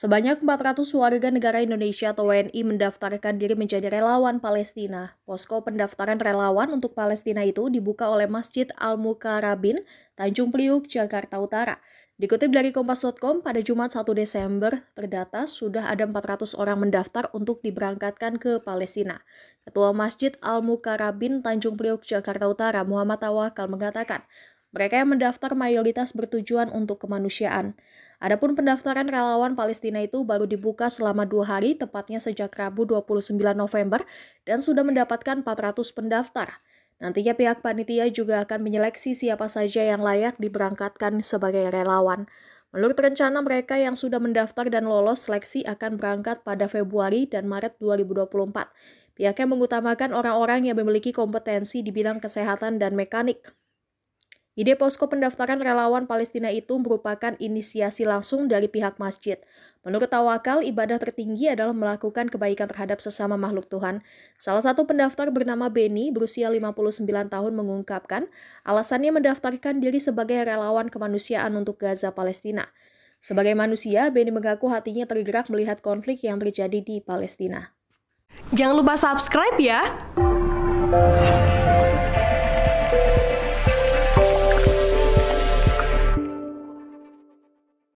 Sebanyak 400 warga negara Indonesia atau WNI mendaftarkan diri menjadi relawan Palestina. Posko pendaftaran relawan untuk Palestina itu dibuka oleh Masjid Al-Mukarabin, Tanjung Priuk, Jakarta Utara. Dikutip dari Kompas.com, pada Jumat 1 Desember, terdata sudah ada 400 orang mendaftar untuk diberangkatkan ke Palestina. Ketua Masjid Al-Mukarabin, Tanjung Priuk, Jakarta Utara, Muhammad Tawakal mengatakan, mereka yang mendaftar mayoritas bertujuan untuk kemanusiaan. Adapun pendaftaran relawan Palestina itu baru dibuka selama dua hari, tepatnya sejak Rabu 29 November, dan sudah mendapatkan 400 pendaftar. Nantinya pihak panitia juga akan menyeleksi siapa saja yang layak diberangkatkan sebagai relawan. Menurut rencana mereka yang sudah mendaftar dan lolos seleksi akan berangkat pada Februari dan Maret 2024. Pihaknya mengutamakan orang-orang yang memiliki kompetensi di bidang kesehatan dan mekanik. Ide posko pendaftaran relawan Palestina itu merupakan inisiasi langsung dari pihak masjid. Menurut Tawakal, ibadah tertinggi adalah melakukan kebaikan terhadap sesama makhluk Tuhan. Salah satu pendaftar bernama Benny berusia 59 tahun mengungkapkan, alasannya mendaftarkan diri sebagai relawan kemanusiaan untuk Gaza Palestina. Sebagai manusia, Benny mengaku hatinya tergerak melihat konflik yang terjadi di Palestina. Jangan lupa subscribe ya!